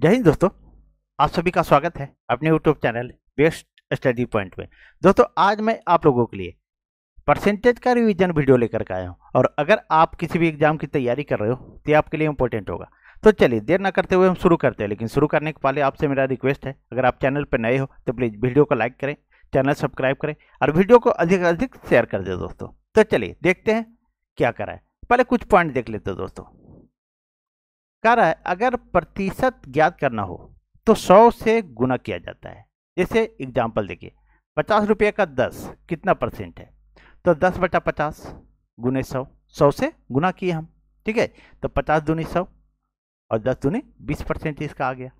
जय हिंद दोस्तों आप सभी का स्वागत है अपने YouTube channel Best Study Point में दोस्तों आज मैं आप लोगों के लिए परसेंटेज का रिवीजन वीडियो लेकर के आया हूँ और अगर आप किसी भी एग्जाम की तैयारी कर रहे हो तो ये आपके लिए इंपॉर्टेंट होगा तो चलिए देर ना करते हुए हम शुरू करते हैं लेकिन शुरू करने के पहले आपसे मेरा रिक्वेस्ट है अगर आप चैनल पर नए हो तो प्लीज़ वीडियो को लाइक करें चैनल सब्सक्राइब करें और वीडियो को अधिक से अधिक शेयर कर दे दोस्तों तो चलिए देखते हैं क्या करा है पहले कुछ पॉइंट देख लेते हो दोस्तों कह रहा है अगर प्रतिशत ज्ञात करना हो तो सौ से गुना किया जाता है जैसे एग्जाम्पल देखिए पचास रुपये का दस कितना परसेंट है तो दस बटा पचास गुने सौ सौ से गुना किए हम ठीक है तो पचास दूनी सौ और दस दूनी बीस परसेंट इसका आ गया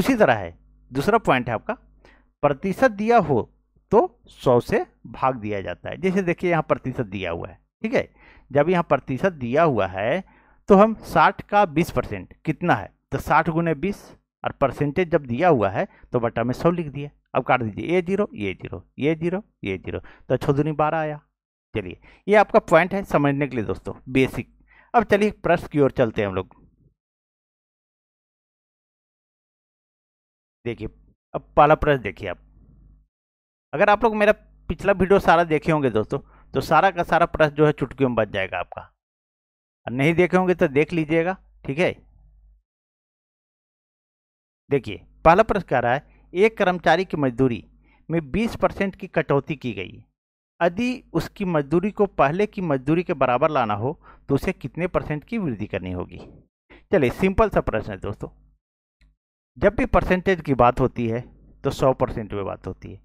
उसी तरह है दूसरा पॉइंट है आपका प्रतिशत दिया हो तो सौ से भाग दिया जाता है जैसे देखिए यहाँ प्रतिशत दिया हुआ है ठीक है जब यहाँ प्रतिशत दिया हुआ है तो हम 60 का 20 परसेंट कितना है तो 60 गुने बीस और परसेंटेज जब दिया हुआ है तो बटा में सौ लिख दिया अब काट दीजिए ए जीरो ये जीरो ये जीरो ये जीरो तो छः दूनी बारह आया चलिए ये आपका पॉइंट है समझने के लिए दोस्तों बेसिक अब चलिए प्रश्न की ओर चलते हैं हम लोग देखिए अब पहला प्रश्न देखिए आप अगर आप लोग मेरा पिछला वीडियो सारा देखे होंगे दोस्तों तो सारा का सारा प्रश्न जो है चुटकी में बच जाएगा आपका नहीं देखे होंगे तो देख लीजिएगा ठीक है देखिए पहला प्रश्न कह रहा है एक कर्मचारी की मजदूरी में 20 परसेंट की कटौती की गई है यदि उसकी मजदूरी को पहले की मजदूरी के बराबर लाना हो तो उसे कितने परसेंट की वृद्धि करनी होगी चलिए सिंपल सा प्रश्न है दोस्तों जब भी परसेंटेज की बात होती है तो 100 परसेंट में बात होती है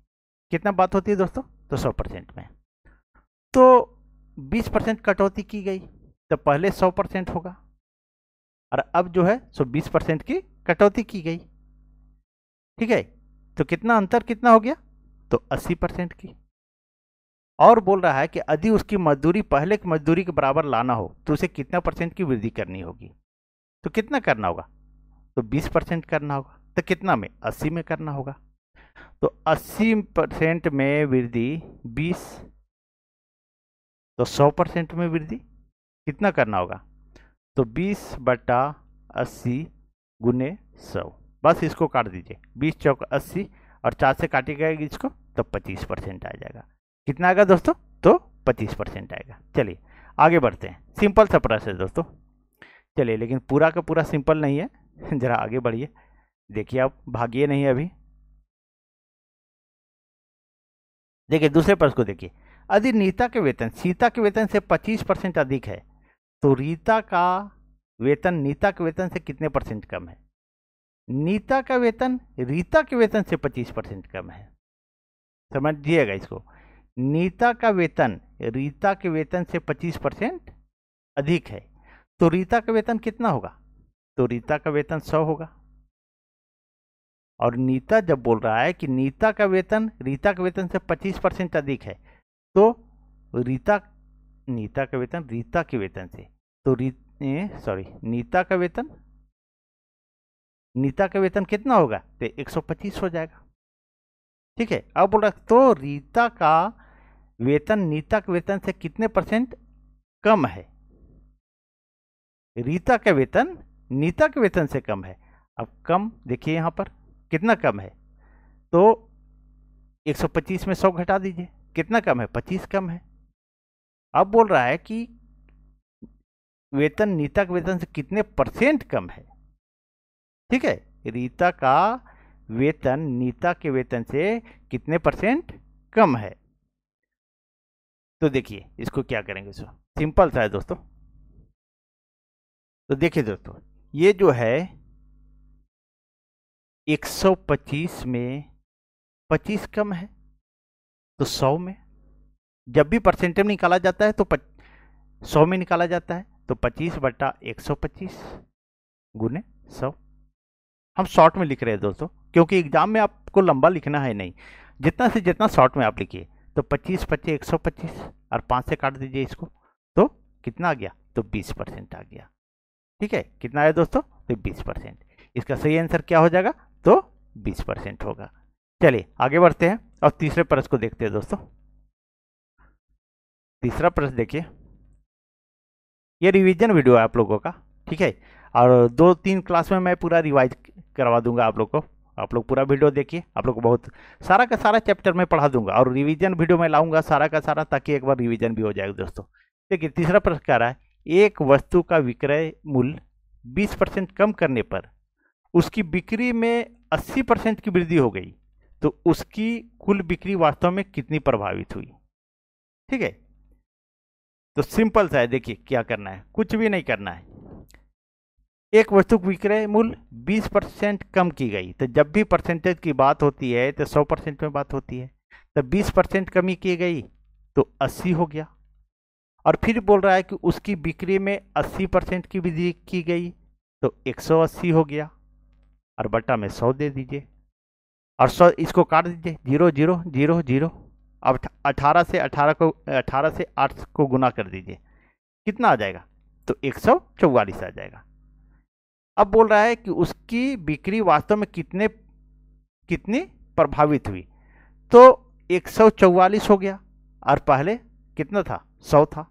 कितना बात होती है दोस्तों तो 100 परसेंट में तो 20 परसेंट कटौती की गई तो पहले 100 परसेंट होगा और अब जो है सो 20 परसेंट की कटौती की गई ठीक है तो कितना अंतर कितना हो गया तो 80 परसेंट की और बोल रहा है कि यदि उसकी मजदूरी पहले की मजदूरी के बराबर लाना हो तो उसे कितना परसेंट की वृद्धि करनी होगी तो कितना करना होगा तो 20 परसेंट करना होगा तो कितना में 80 में करना होगा तो 80 परसेंट में वृद्धि 20 तो 100 परसेंट में वृद्धि कितना करना होगा तो 20 बटा अस्सी गुने सौ बस इसको काट दीजिए 20 चौक 80 और चार से काटी जाएगी इसको तो 25 परसेंट आ जाएगा कितना आएगा दोस्तों तो 25 परसेंट आएगा चलिए आगे बढ़ते हैं सिंपल सा प्रोसेस दोस्तों चलिए लेकिन पूरा का पूरा सिंपल नहीं है ज़रा आगे बढ़िए देखिए आप भागिए नहीं अभी देखिए दूसरे प्रश्न को देखिए यदि नीता के वेतन सीता के वेतन से 25 परसेंट अधिक है तो रीता का वेतन नीता के वेतन से कितने परसेंट कम है नीता का वेतन रीता के वेतन से 25 परसेंट कम है समझिएगा इसको नीता का वेतन रीता के वेतन से 25 परसेंट अधिक है तो रीता का वेतन कितना होगा तो रीता का वेतन 100 होगा और नीता जब बोल रहा है कि नीता का वेतन रीता के वेतन से 25 परसेंट अधिक है तो रीता नीता का वेतन रीता के वेतन से तो री सॉरी नीता का वेतन नीता का वेतन कितना होगा तो पच्चीस हो जाएगा ठीक है अब रहा तो रीता का वेतन नीता के वेतन से कितने परसेंट कम है रीता का वेतन नीता के वेतन से कम है अब कम देखिए यहां पर कितना कम है तो 125 में 100 घटा दीजिए कितना कम है 25 कम है अब बोल रहा है कि वेतन नीता के वेतन से कितने परसेंट कम है ठीक है रीता का वेतन नीता के वेतन से कितने परसेंट कम है तो देखिए इसको क्या करेंगे सो सिंपल सा है दोस्तों तो देखिए दोस्तों ये जो है 125 में 25 कम है तो 100 में जब भी परसेंटेज निकाला जाता है तो सौ में निकाला जाता है तो पच्चीस बटा एक सौ पच्चीस गुने सौ हम शॉर्ट में लिख रहे हैं दोस्तों क्योंकि एग्जाम में आपको लंबा लिखना है नहीं जितना से जितना शॉर्ट में आप लिखिए तो पच्चीस पच्चीस एक सौ पच्चीस और पाँच से काट दीजिए इसको तो कितना आ गया तो बीस परसेंट आ गया ठीक है कितना आया दोस्तों तो बीस परसेंट इसका सही आंसर क्या हो जाएगा तो बीस परसेंट होगा चलिए आगे बढ़ते हैं और तीसरे प्रश्न को देखते हैं दोस्तों तीसरा प्रश्न देखिए ये रिवीजन वीडियो है आप लोगों का ठीक है और दो तीन क्लास में मैं पूरा रिवाइज करवा दूंगा आप लोग को आप लोग पूरा वीडियो देखिए आप लोग को बहुत सारा का सारा चैप्टर में पढ़ा दूंगा और रिवीजन वीडियो में लाऊंगा सारा का सारा ताकि एक बार रिवीजन भी हो जाएगा दोस्तों देखिए तीसरा प्रश्न कह रहा है एक वस्तु का विक्रय मूल्य बीस परसेंट कम करने पर उसकी बिक्री में अस्सी परसेंट की वृद्धि हो गई तो उसकी कुल बिक्री वास्तव में कितनी प्रभावित हुई ठीक है तो सिंपल सा है देखिए क्या करना है कुछ भी नहीं करना है एक वस्तु विक्रय मूल्य 20 परसेंट कम की गई तो जब भी परसेंटेज की बात होती है तो 100 परसेंट में बात होती है तो 20 परसेंट कमी की गई तो 80 हो गया और फिर बोल रहा है कि उसकी बिक्री में 80 परसेंट की वृद्धि की गई तो 180 हो गया और बटा में 100 दे दीजिए और सौ इसको काट दीजिए जीरो जीरो जीरो जीरो अब अठारह से अठारह को अठारह से आठ को गुना कर दीजिए कितना आ जाएगा तो एक सौ चौवालीस आ जाएगा अब बोल रहा है कि उसकी बिक्री वास्तव में कितने कितनी प्रभावित हुई तो एक सौ हो गया और पहले कितना था सौ था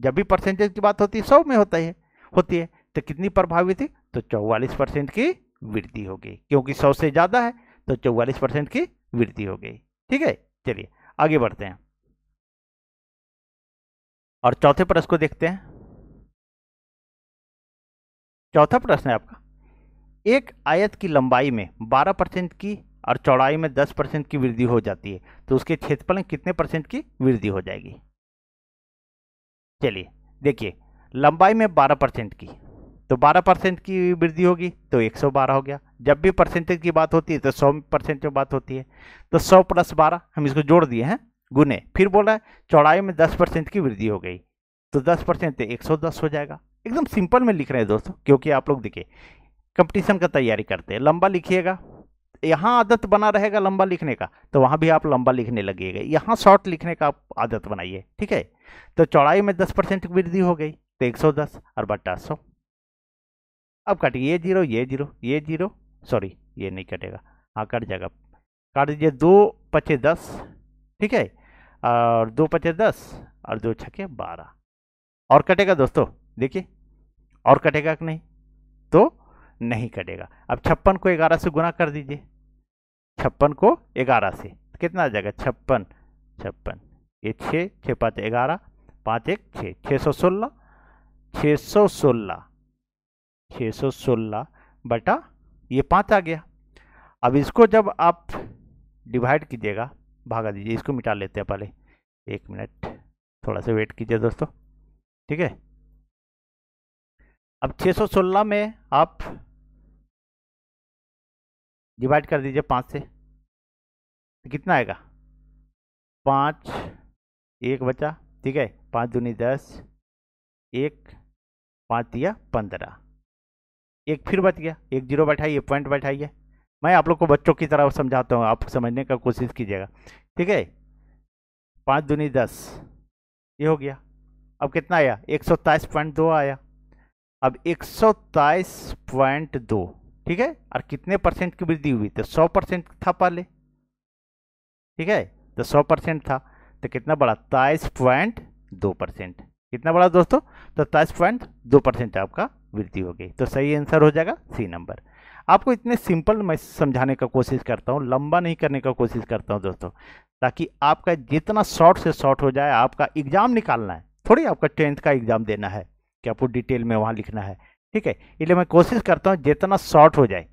जब भी परसेंटेज की बात होती है सौ में होता है होती है तो कितनी प्रभावित हुई तो चौवालीस परसेंट की वृद्धि हो गई क्योंकि सौ से ज़्यादा है तो चौवालीस परसेंट की वृद्धि हो गई ठीक है चलिए आगे बढ़ते हैं और चौथे प्रश्न को देखते हैं चौथा प्रश्न है आपका एक आयत की लंबाई में 12 परसेंट की और चौड़ाई में 10 परसेंट की वृद्धि हो जाती है तो उसके क्षेत्रफल में कितने परसेंट की वृद्धि हो जाएगी चलिए देखिए लंबाई में 12 परसेंट की तो 12 परसेंट की वृद्धि होगी तो 112 हो गया जब भी परसेंटेज की बात होती है तो सौ परसेंट में बात होती है तो सौ प्लस बारह हम इसको जोड़ दिए हैं गुने फिर बोला है चौड़ाई में दस परसेंट की वृद्धि हो गई तो दस परसेंट एक सौ दस हो जाएगा एकदम सिंपल में लिख रहे हैं दोस्तों क्योंकि आप लोग देखिए कंपटीशन का तैयारी करते हैं लंबा लिखिएगा यहाँ आदत बना रहेगा लंबा लिखने का तो वहाँ भी आप लंबा लिखने लगिएगा यहाँ शॉर्ट लिखने का आप आदत बनाइए ठीक है तो चौड़ाई में दस परसेंट वृद्धि हो गई तो एक सौ दस और बट्टा सौ अब काटिए ये जीरो ये जीरो ये जीरो सॉरी ये नहीं कटेगा हाँ कट जाएगा काट दीजिए दो पचे दस ठीक है और दो पचे दस और दो छके बारह और कटेगा दोस्तों देखिए और कटेगा कि नहीं तो नहीं कटेगा अब छप्पन को ग्यारह से गुना कर दीजिए छप्पन को ग्यारह से तो कितना आ जाएगा छप्पन छप्पन ये छः छः पाँच ग्यारह पाँच एक छः छः सौ सोलह छः सौ सोलह छः सौ सोलह बटा ये पाँच आ गया अब इसको जब आप डिवाइड कीजिएगा भागा दीजिए इसको मिटा लेते हैं पहले एक मिनट थोड़ा सा वेट कीजिए दोस्तों ठीक है अब 616 में आप डिवाइड कर दीजिए पाँच से तो कितना आएगा पाँच एक बचा ठीक है पाँच दूनी दस एक पाँच दिया पंद्रह एक फिर बच गया एक जीरो बैठाइए पॉइंट बैठाइए मैं आप लोग को बच्चों की तरह समझाता हूँ आप समझने का कोशिश कीजिएगा ठीक है पाँच दूनी दस ये हो गया अब कितना आया एक सौ ताइस पॉइंट दो आया अब एक सौ ताइस पॉइंट दो ठीक है और कितने परसेंट की वृद्धि हुई तो सौ परसेंट था पहले ठीक है तो सौ परसेंट था तो कितना बड़ा ताइस पॉइंट दो परसेंट कितना बड़ा दोस्तों तो ताइस पॉइंट दो परसेंट आपका वृद्धि हो गई तो सही आंसर हो जाएगा सी नंबर आपको इतने सिंपल मैं समझाने का कोशिश करता हूँ लंबा नहीं करने का कोशिश करता हूँ दोस्तों ताकि आपका जितना शॉर्ट से शॉर्ट हो जाए आपका एग्ज़ाम निकालना है थोड़ी आपका टेंथ का एग्ज़ाम देना है कि आपको डिटेल में वहाँ लिखना है ठीक है इसलिए मैं कोशिश करता हूँ जितना शॉर्ट हो जाए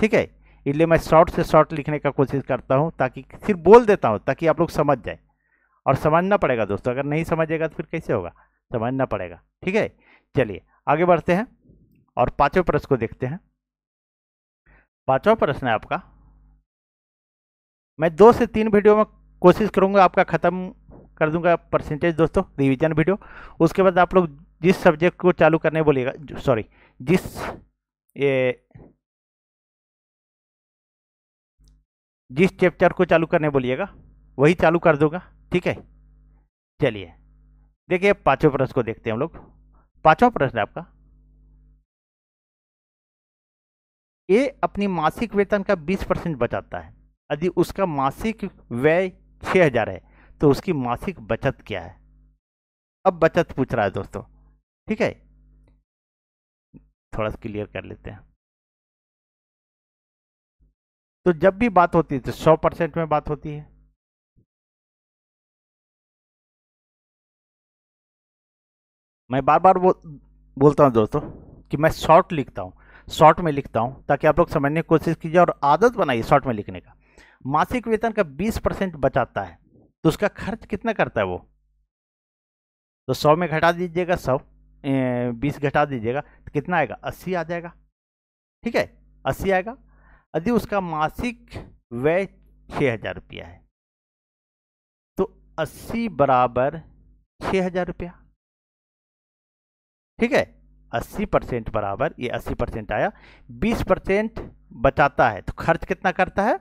ठीक है इसलिए मैं शॉर्ट से शॉर्ट लिखने का कोशिश करता हूँ ताकि सिर्फ बोल देता हूँ ताकि आप लोग समझ जाए और समझना पड़ेगा दोस्तों अगर नहीं समझेगा तो फिर कैसे होगा समझना पड़ेगा ठीक है चलिए आगे बढ़ते हैं और पांचवें प्रश्न को देखते हैं पांचवा प्रश्न है आपका मैं दो से तीन वीडियो में कोशिश करूंगा आपका ख़त्म कर दूंगा परसेंटेज दोस्तों रिवीजन वीडियो उसके बाद आप लोग जिस सब्जेक्ट को चालू करने बोलिएगा सॉरी जिस ये जिस चैप्टर को चालू करने बोलिएगा वही चालू कर दूंगा ठीक है चलिए देखिए पांचवें प्रश्न को देखते हैं हम लोग पांचवा प्रश्न है आपका ए अपनी मासिक वेतन का 20 परसेंट बचाता है यदि उसका मासिक व्यय 6000 है तो उसकी मासिक बचत क्या है अब बचत पूछ रहा है दोस्तों ठीक है थोड़ा सा क्लियर कर लेते हैं तो जब भी बात होती है तो सौ परसेंट में बात होती है मैं बार बार बो, बोलता हूँ दोस्तों कि मैं शॉर्ट लिखता हूँ शॉर्ट में लिखता हूँ ताकि आप लोग समझने की कोशिश कीजिए और आदत बनाइए शॉर्ट में लिखने का मासिक वेतन का 20 परसेंट बचाता है तो उसका खर्च कितना करता है वो तो सौ में घटा दीजिएगा सौ बीस घटा दीजिएगा तो कितना आएगा अस्सी आ जाएगा ठीक है अस्सी आएगा यदि उसका मासिक व्यय छः हज़ार रुपया है तो अस्सी बराबर छः हज़ार रुपया ठीक है 80 परसेंट बराबर ये 80 परसेंट आया 20 परसेंट बचाता है तो खर्च कितना करता है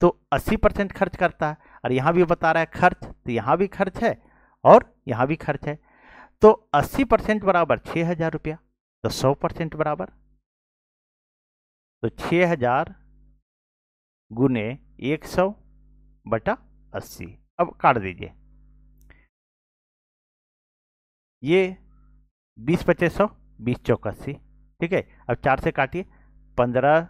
तो 80 परसेंट खर्च करता है और यहाँ भी बता रहा है खर्च तो यहाँ भी खर्च है और यहाँ भी खर्च है तो 80 परसेंट बराबर छः हज़ार रुपया तो 100 परसेंट बराबर तो छः हज़ार गुने एक सौ बटा अस्सी अब काट दीजिए ये बीस पच्चीस सौ बीस चौकासी ठीक है अब चार से काटिए पंद्रह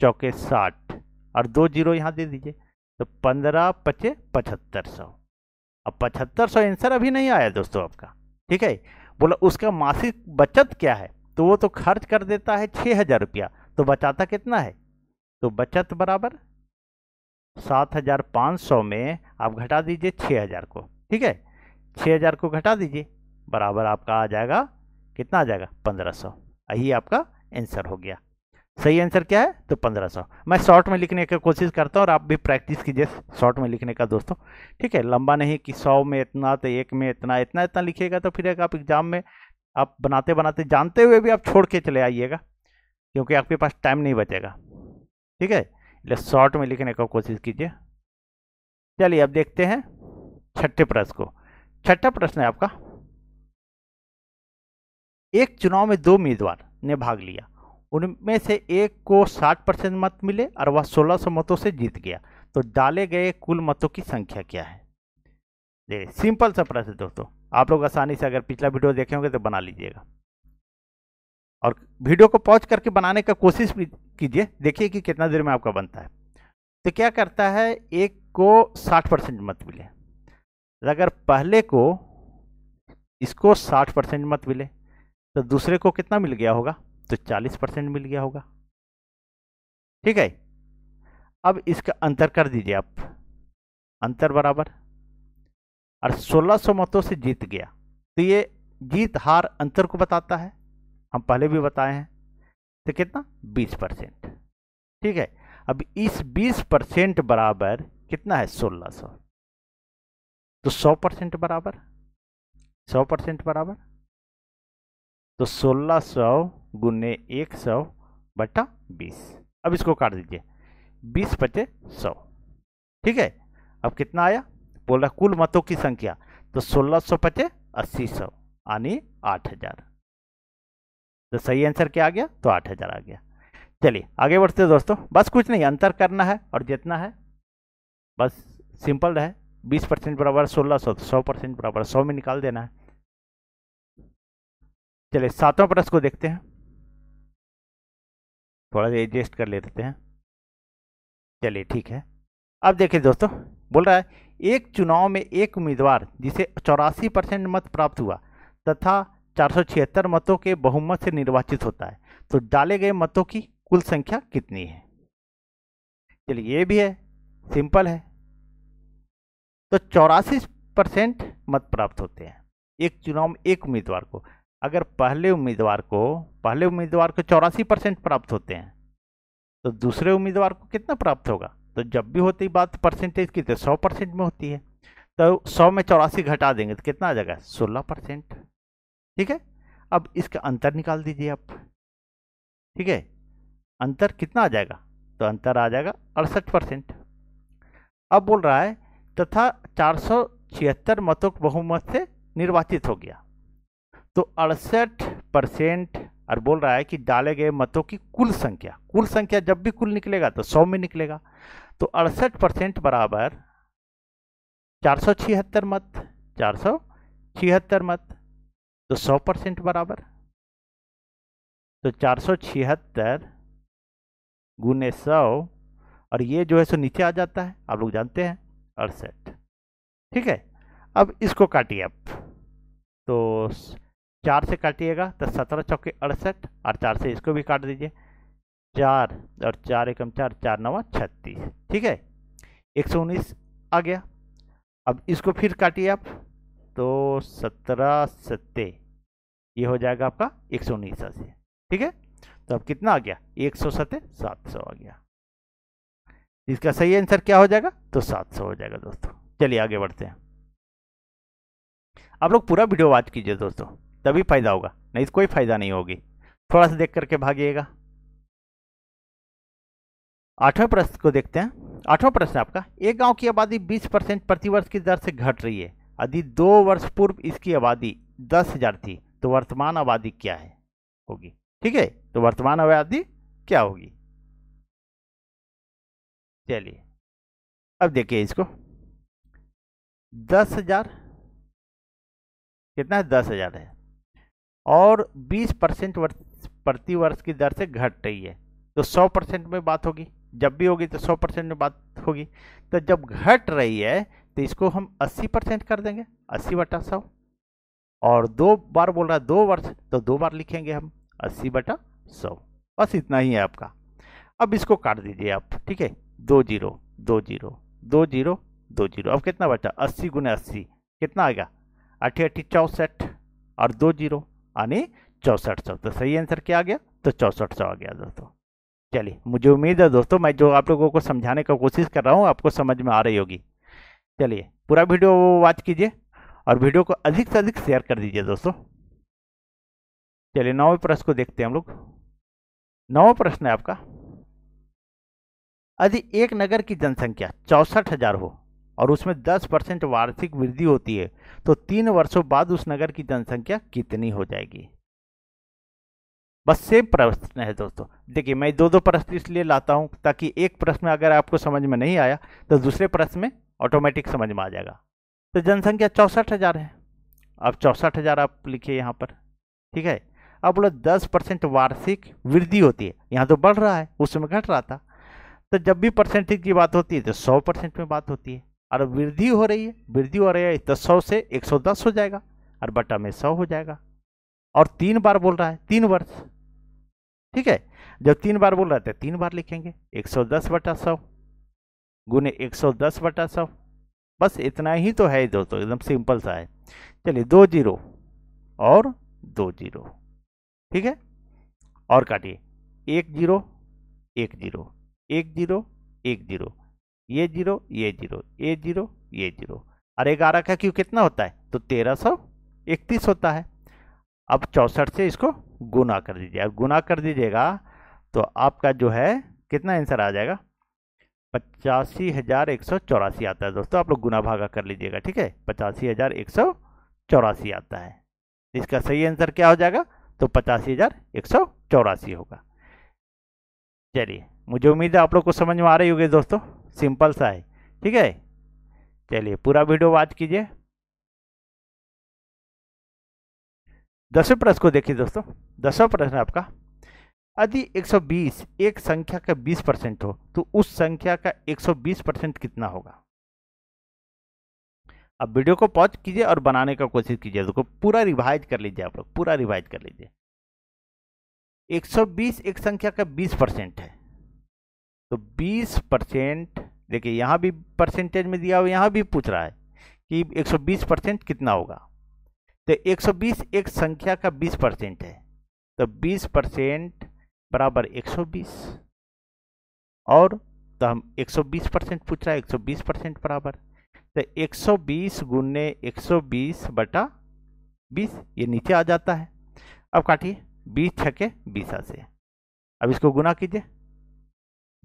चौके साठ और दो जीरो यहाँ दे दीजिए तो पंद्रह पच्चे पचहत्तर सौ अब पचहत्तर सौ आंसर अभी नहीं आया दोस्तों आपका ठीक है बोला उसका मासिक बचत क्या है तो वो तो खर्च कर देता है छः हज़ार रुपया तो बचाता कितना है तो बचत बराबर सात हज़ार पाँच सौ में आप घटा दीजिए छः हज़ार को ठीक है छः हज़ार को घटा दीजिए बराबर आपका आ जाएगा कितना आ जाएगा पंद्रह सौ यही आपका आंसर हो गया सही आंसर क्या है तो पंद्रह सौ मैं शॉर्ट में लिखने की कोशिश करता हूँ और आप भी प्रैक्टिस कीजिए शॉर्ट में लिखने का दोस्तों ठीक है लंबा नहीं कि सौ में इतना तो एक में इतना इतना इतना लिखिएगा तो फिर एक आप एग्जाम में आप बनाते बनाते जानते हुए भी आप छोड़ के चले आइएगा क्योंकि आपके पास टाइम नहीं बचेगा ठीक है इसलिए शॉर्ट में लिखने का कोशिश कीजिए चलिए अब देखते हैं छठे प्रश्न को छठा प्रश्न है आपका एक चुनाव में दो उम्मीदवार ने भाग लिया उनमें से एक को 60 परसेंट मत मिले और वह सोलह सौ मतों से जीत गया तो डाले गए कुल मतों की संख्या क्या है ये सिंपल सा प्रश्न दोस्तों आप लोग आसानी से अगर पिछला वीडियो देखे होंगे तो बना लीजिएगा और वीडियो को पॉज करके बनाने का कोशिश भी कीजिए देखिए कि कितना देर में आपका बनता है तो क्या करता है एक को 60 परसेंट मत मिले अगर पहले को इसको 60 परसेंट मत मिले तो दूसरे को कितना मिल गया होगा तो 40 परसेंट मिल गया होगा ठीक है अब इसका अंतर कर दीजिए आप अंतर बराबर और 1600 मतों से जीत गया तो ये जीत हार अंतर को बताता है हम पहले भी बताए हैं तो कितना 20 परसेंट ठीक है अब इस 20 परसेंट बराबर कितना है 1600 तो 100 परसेंट बराबर 100 परसेंट बराबर तो सोलह सौ गुने एक सौ बटा बीस अब इसको काट दीजिए बीस बटे सौ ठीक है अब कितना आया बोला कुल मतों की संख्या तो सोलह सौ बटे अस्सी सौ यानी आठ हजार तो सही आंसर क्या आ गया तो आठ हजार आ गया चलिए आगे बढ़ते दोस्तों बस कुछ नहीं अंतर करना है और जितना है बस सिंपल रहे बीस परसेंट बराबर सोलह सौ तो सौ परसेंट बराबर सौ में निकाल देना है चलिए सातवां प्रश्न को देखते हैं थोड़ा सा एडजस्ट कर लेते हैं चलिए ठीक है अब देखिए दोस्तों बोल रहा है एक चुनाव में एक उम्मीदवार जिसे चौरासी परसेंट मत प्राप्त हुआ तथा चार मतों के बहुमत से निर्वाचित होता है तो डाले गए मतों की कुल संख्या कितनी है चलिए ये भी है सिंपल है तो चौरासी परसेंट मत प्राप्त होते हैं एक चुनाव में एक उम्मीदवार को अगर पहले उम्मीदवार को पहले उम्मीदवार को चौरासी परसेंट प्राप्त होते हैं तो दूसरे उम्मीदवार को कितना प्राप्त होगा तो जब भी होती बात परसेंटेज की तो सौ परसेंट में होती है तो सौ में चौरासी घटा देंगे तो कितना आ जाएगा सोलह परसेंट ठीक है अब इसका अंतर निकाल दीजिए आप ठीक है अंतर कितना आ जाएगा तो अंतर आ जाएगा अड़सठ परसेंट अब बोल रहा है तथा चार मतों के बहुमत से निर्वाचित हो गया तो अड़सठ परसेंट और बोल रहा है कि डाले गए मतों की कुल संख्या कुल संख्या जब भी कुल निकलेगा तो सौ में निकलेगा तो अड़सठ परसेंट बराबर चार सौ छिहत्तर मत चार सौ छिहत्तर मत तो सौ परसेंट बराबर तो चार सौ छिहत्तर गुने सौ और ये जो है सो नीचे आ जाता है आप लोग जानते हैं अड़सठ ठीक है अब इसको काटिए आप तो चार से काटिएगा तो सत्रह चौके अड़सठ और चार से इसको भी काट दीजिए चार और चार एकम चार चार नवा छत्तीस ठीक है एक सौ उन्नीस आ गया अब इसको फिर काटिए आप तो सत्रह सत्ते ये हो जाएगा आपका एक सौ उन्नीस से ठीक है तो अब कितना आ गया एक सौ सत्ते सात सौ आ गया इसका सही आंसर क्या हो जाएगा तो सात सौ हो जाएगा दोस्तों चलिए आगे बढ़ते हैं आप लोग पूरा वीडियो वाच कीजिए दोस्तों तभी फ़ायदा होगा नहीं तो कोई फ़ायदा नहीं होगी थोड़ा सा देख करके भागिएगा आठवें प्रश्न को देखते हैं आठवां प्रश्न आपका एक गांव की आबादी 20 परसेंट प्रतिवर्ष की दर से घट रही है यदि दो वर्ष पूर्व इसकी आबादी दस हजार थी तो वर्तमान आबादी क्या है होगी ठीक है तो वर्तमान आबादी क्या होगी चलिए अब देखिए इसको दस हजार कितना है दस हजार है और 20 परसेंट प्रति वर्ष की दर से घट रही है तो 100 परसेंट में बात होगी जब भी होगी तो 100 परसेंट में बात होगी तो जब घट रही है तो इसको हम 80 परसेंट कर देंगे 80 बटा सौ और दो बार बोल रहा है दो वर्ष तो दो बार लिखेंगे हम 80 बटा सौ बस इतना ही है आपका अब इसको काट दीजिए आप ठीक है दो जीरो दो जीरो दो जीरो दो जीरो अब कितना बचा अस्सी गुना अस्सी कितना आएगा अट्ठी अट्ठी चौंसठ और दो जीरो यानी चौसठ सौ तो सही आंसर क्या आ गया तो चौसठ सौ आ गया दोस्तों चलिए मुझे उम्मीद है दोस्तों मैं जो आप लोगों को समझाने का कोशिश कर रहा हूँ आपको समझ में आ रही होगी चलिए पूरा वीडियो वॉच कीजिए और वीडियो को अधिक से अधिक शेयर कर दीजिए दोस्तों चलिए नौवे प्रश्न को देखते हैं हम लोग नौवा प्रश्न है आपका यदि एक नगर की जनसंख्या चौसठ हजार हो और उसमें 10 परसेंट वार्षिक वृद्धि होती है तो तीन वर्षों बाद उस नगर की जनसंख्या कितनी हो जाएगी बस सेम प्रश्न है दोस्तों देखिए मैं दो दो प्रश्न इसलिए लाता हूं ताकि एक प्रश्न अगर आपको समझ में नहीं आया तो दूसरे प्रश्न में ऑटोमेटिक समझ में आ जाएगा तो जनसंख्या चौंसठ हज़ार है अब चौंसठ हज़ार आप लिखिए यहाँ पर ठीक है अब बोलो दस परसेंट वार्षिक वृद्धि होती है यहाँ तो बढ़ रहा है उस समय घट रहा था तो जब भी परसेंटेज की बात होती है तो सौ परसेंट में बात होती है और वृद्धि हो रही है वृद्धि हो रही है तो सौ से एक सौ दस हो जाएगा और बटा में सौ हो जाएगा और तीन बार बोल रहा है तीन वर्ष ठीक है जब तीन बार बोल रहा है तो तीन बार लिखेंगे एक सौ दस बटा सौ गुने एक सौ दस बटा सौ बस इतना ही तो है दोस्तों एकदम सिंपल सा है चलिए दो जीरो और दो जीरो ठीक है और काटिए एक जीरो एक जीरो एक जीरो एक जीरो ये जीरो ये जीरो ये जीरो ये जीरो और ग्यारह का क्यू कितना होता है तो तेरह सौ इकतीस होता है अब चौसठ से इसको गुना कर दीजिए अब गुना कर दीजिएगा तो आपका जो है कितना आंसर आ जाएगा पचासी हज़ार एक सौ चौरासी आता है दोस्तों आप लोग गुना भागा कर लीजिएगा ठीक है पचासी हज़ार एक सौ चौरासी आता है इसका सही आंसर क्या हो जाएगा तो पचासी हज़ार एक सौ चौरासी होगा चलिए मुझे उम्मीद है आप लोग को समझ में आ रही होगी दोस्तों सिंपल सा है ठीक है चलिए पूरा वीडियो वॉच कीजिए दसवें प्रश्न को देखिए दोस्तों दसवा प्रश्न आपका यदि 120 एक संख्या का 20 परसेंट हो तो उस संख्या का 120 परसेंट कितना होगा अब वीडियो को पॉज कीजिए और बनाने का कोशिश कीजिए देखो पूरा रिवाइज कर लीजिए आप लोग पूरा रिवाइज कर लीजिए 120 एक संख्या का 20 परसेंट है तो 20 परसेंट देखिए यहाँ भी परसेंटेज में दिया हुआ यहाँ भी पूछ रहा है कि 120 परसेंट कितना होगा तो 120 एक संख्या का 20 परसेंट है तो 20 परसेंट बराबर 120 और तो हम 120 परसेंट पूछ रहा है 120 परसेंट बराबर तो 120 गुने एक बटा 20 ये नीचे आ जाता है अब काटिए 20 छके बीस से अब इसको गुना कीजिए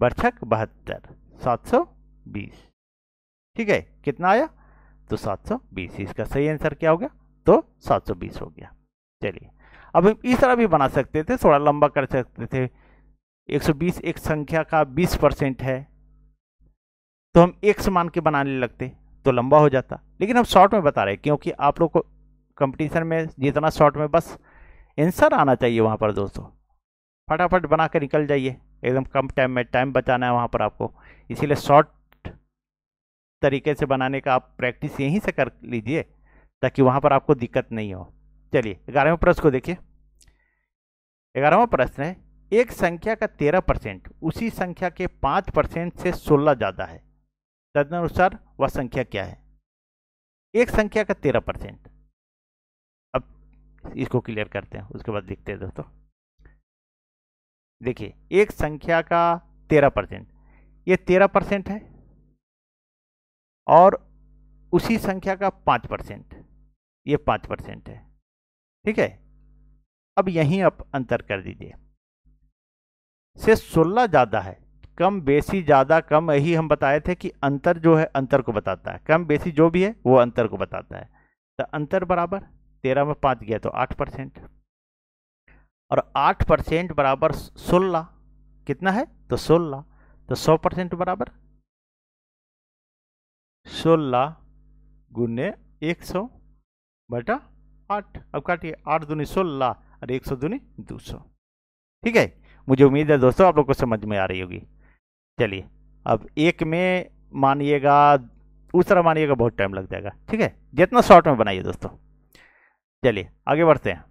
बर्छक बहत्तर सात सौ बीस ठीक है कितना आया तो सात सौ बीस इसका सही आंसर क्या हो गया तो सात सौ बीस हो गया चलिए अब हम इस तरह भी बना सकते थे थोड़ा लंबा कर सकते थे एक सौ बीस एक संख्या का बीस परसेंट है तो हम एक मान के बनाने लगते तो लंबा हो जाता लेकिन हम शॉर्ट में बता रहे हैं क्योंकि आप लोग को कंपटीशन में जितना शॉर्ट में बस आंसर आना चाहिए वहां पर दोस्तों फटाफट बना के निकल जाइए एकदम कम टाइम में टाइम बचाना है वहाँ पर आपको इसीलिए शॉर्ट तरीके से बनाने का आप प्रैक्टिस यहीं से कर लीजिए ताकि वहाँ पर आपको दिक्कत नहीं हो चलिए ग्यारहवें प्रश्न को देखिए ग्यारहवा प्रश्न है एक संख्या का तेरह परसेंट उसी संख्या के पाँच परसेंट से सोलह ज़्यादा है तदनुसार वह संख्या क्या है एक संख्या का तेरह परसेंट अब इसको क्लियर करते हैं उसके बाद लिखते हैं दोस्तों देखिए एक संख्या का तेरह परसेंट ये तेरह परसेंट है और उसी संख्या का पांच परसेंट ये पांच परसेंट है ठीक है अब यहीं आप अंतर कर दीजिए से सोलह ज़्यादा है कम बेसी ज़्यादा कम यही हम बताए थे कि अंतर जो है अंतर को बताता है कम बेसी जो भी है वो अंतर को बताता है तो अंतर बराबर तेरह में पांच गया तो आठ परसेंट और आठ परसेंट बराबर सोलह कितना है तो सोलह तो सौ परसेंट बराबर सोलह गुने एक सौ बटा आठ अब काटिए आठ दूनी सोलह और एक सौ दूनी दो सौ ठीक है मुझे उम्मीद है दोस्तों आप लोग को समझ में आ रही होगी चलिए अब एक में मानिएगा दूसरा मानिएगा बहुत टाइम लग जाएगा ठीक है जितना शॉर्ट में बनाइए दोस्तों चलिए आगे बढ़ते हैं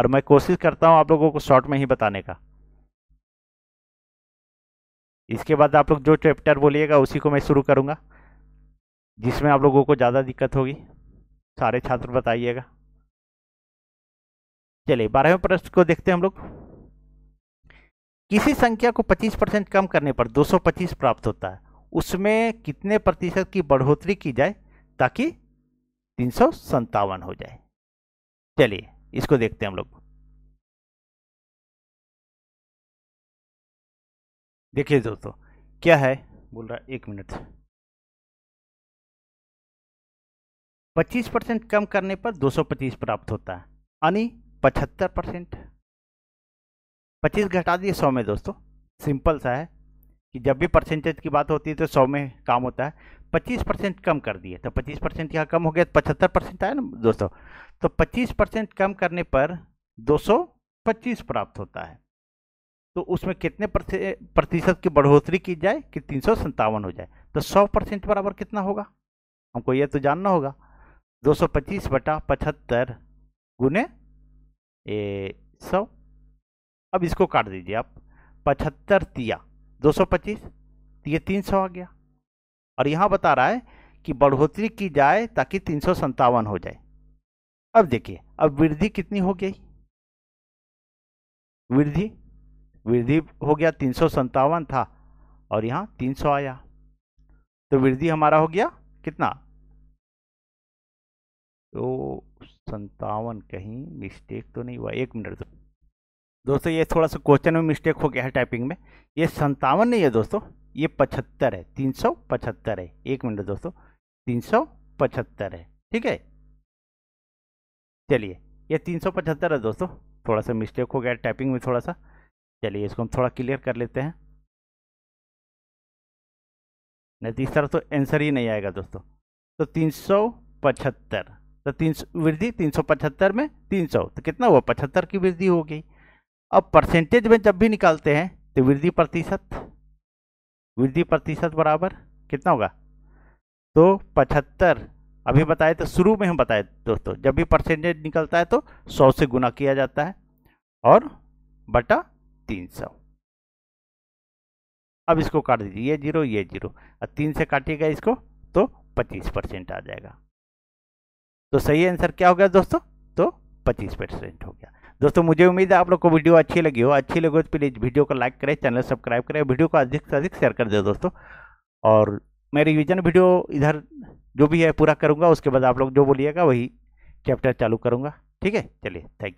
और मैं कोशिश करता हूँ आप लोगों को शॉर्ट में ही बताने का इसके बाद आप लोग जो चैप्टर बोलिएगा उसी को मैं शुरू करूँगा जिसमें आप लोगों को ज़्यादा दिक्कत होगी सारे छात्र बताइएगा चलिए बारहवें प्रश्न को देखते हैं हम लोग किसी संख्या को 25 परसेंट कम करने पर 225 प्राप्त होता है उसमें कितने प्रतिशत की बढ़ोतरी की जाए ताकि तीन हो जाए चलिए इसको देखते हैं हम लोग देखिए दोस्तों क्या है बोल रहा है एक मिनट पच्चीस परसेंट कम करने पर दो सौ पच्चीस प्राप्त होता है यानी पचहत्तर परसेंट पच्चीस घटा दिए सौ में दोस्तों सिंपल सा है कि जब भी परसेंटेज की बात होती है तो सौ में काम होता है 25 परसेंट कम कर दिए तो 25 परसेंट यहाँ कम हो गया तो पचहत्तर परसेंट आया ना दोस्तों तो 25 परसेंट कम करने पर 225 प्राप्त होता है तो उसमें कितने प्रतिशत की बढ़ोतरी की जाए कि तीन हो जाए तो सौ परसेंट बराबर कितना होगा हमको यह तो जानना होगा दो सौ पच्चीस बटा पचहत्तर गुने ए सौ अब इसको काट दीजिए आप पचहत्तर तिया दो सौ पच्चीस तो ये सौ आ गया और यहाँ बता रहा है कि बढ़ोतरी की जाए ताकि तीन हो जाए अब देखिए अब वृद्धि कितनी हो गई वृद्धि वृद्धि हो गया तीन था और यहाँ 300 आया तो वृद्धि हमारा हो गया कितना तो संतावन कहीं मिस्टेक तो नहीं हुआ एक मिनट दोस्तों ये थोड़ा सा क्वेश्चन में मिस्टेक हो गया है टाइपिंग में ये संतावन नहीं है दोस्तों ये पचहत्तर है तीन सौ पचहत्तर है एक मिनट दोस्तों तीन सौ पचहत्तर है ठीक है चलिए ये तीन सौ पचहत्तर है दोस्तों थोड़ा सा मिस्टेक हो गया टाइपिंग में थोड़ा सा चलिए इसको हम थोड़ा क्लियर कर लेते हैं नहीं तो इस तरह तो आंसर ही नहीं आएगा दोस्तों तो तीन सौ पचहत्तर तो तीन वृद्धि तीन सौ पचहत्तर में तीन सौ तो कितना हुआ पचहत्तर की वृद्धि हो गई अब परसेंटेज में जब भी निकालते हैं तो वृद्धि प्रतिशत वृद्धि प्रतिशत बराबर कितना होगा तो पचहत्तर अभी बताए तो शुरू में हम बताए दोस्तों जब भी परसेंटेज निकलता है तो सौ से गुना किया जाता है और बटा तीन सौ अब इसको काट दीजिए ये जीरो ये जीरो अब तीन से काटिएगा इसको तो पच्चीस परसेंट आ जाएगा तो सही आंसर क्या हो गया दोस्तों तो पच्चीस परसेंट हो गया दोस्तों मुझे उम्मीद है आप लोग को वीडियो अच्छी लगी हो अच्छी लगी हो तो प्लीज़ वीडियो को लाइक करें चैनल सब्सक्राइब करें वीडियो को अधिक से अधिक शेयर कर दे दोस्तों और मैं रिविजन वीडियो इधर जो भी है पूरा करूँगा उसके बाद आप लोग जो बोलिएगा वही चैप्टर चालू करूँगा ठीक है चलिए थैंक यू